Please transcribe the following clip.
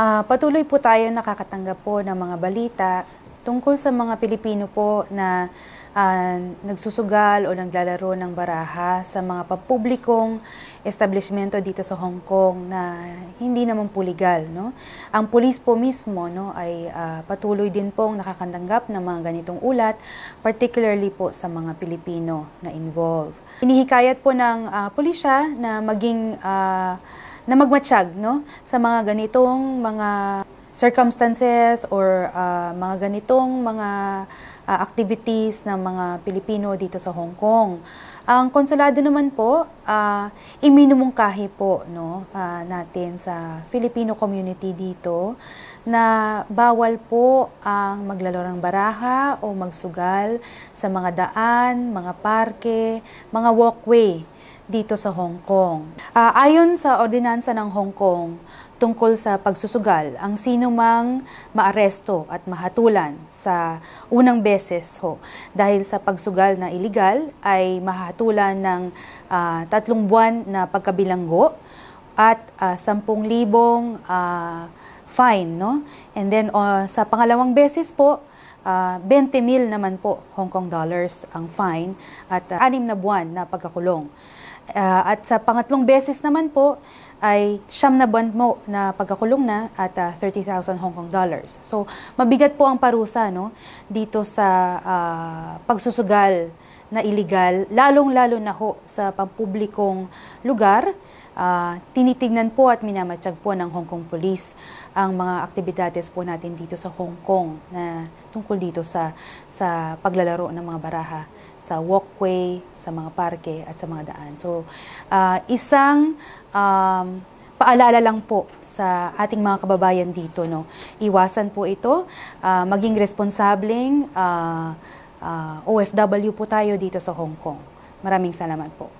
Uh, patuloy po tayo nakakatanggap po ng mga balita tungkol sa mga Pilipino po na uh, nagsusugal o naglalaro ng baraha sa mga pampublikong establishmento dito sa Hong Kong na hindi naman po legal. No? Ang pulis po mismo no, ay uh, patuloy din pong nakakatanggap ng mga ganitong ulat, particularly po sa mga Pilipino na involved. Inihikayat po ng uh, pulisya na maging uh, na magmatsyag no? sa mga ganitong mga circumstances or uh, mga ganitong mga uh, activities ng mga Pilipino dito sa Hong Kong. Ang konsulado naman po, uh, iminumungkahi po no, uh, natin sa Filipino community dito na bawal po ang maglalorang baraha o magsugal sa mga daan, mga parke, mga walkway dito sa Hong Kong. Uh, ayon sa ordinansa ng Hong Kong tungkol sa pagsusugal, ang sinumang maaresto at mahatulan sa unang beses ho dahil sa pagsugal na ilegal ay mahatulan ng uh, tatlong buwan na pagkabilanggo at uh, 10,000 uh, fine, no? And then uh, sa pangalawang beses po, uh, ah, 20 naman po Hong Kong dollars ang fine at uh, anim na buwan na pagkakulong. Uh, at sa pangatlong beses naman po ay siyam na buwan mo na pagkakulong na at uh, ah, 30,000 Hong Kong dollars. So mabigat po ang parusa no dito sa uh, pagsusugal na iligal, lalong-lalo na ho sa pampublikong lugar. Uh, tinitingnan po at minamatsyag po ng Hong Kong Police ang mga aktibidades po natin dito sa Hong Kong na tungkol dito sa, sa paglalaro ng mga baraha sa walkway, sa mga parke at sa mga daan. So, uh, isang um, paalala lang po sa ating mga kababayan dito. No? Iwasan po ito, uh, maging responsableng, uh, uh, ah, OFW po tayo dito sa Hong Kong. Maraming salamat po.